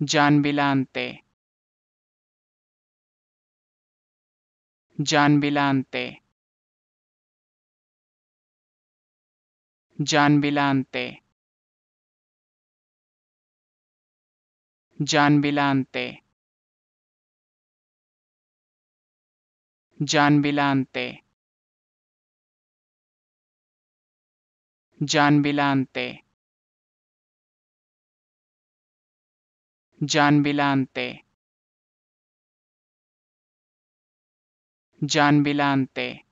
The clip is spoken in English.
John Vilante John Vilante John Vilante John Vilante John Vilante John Vilante Jan Vilante Jan Vilante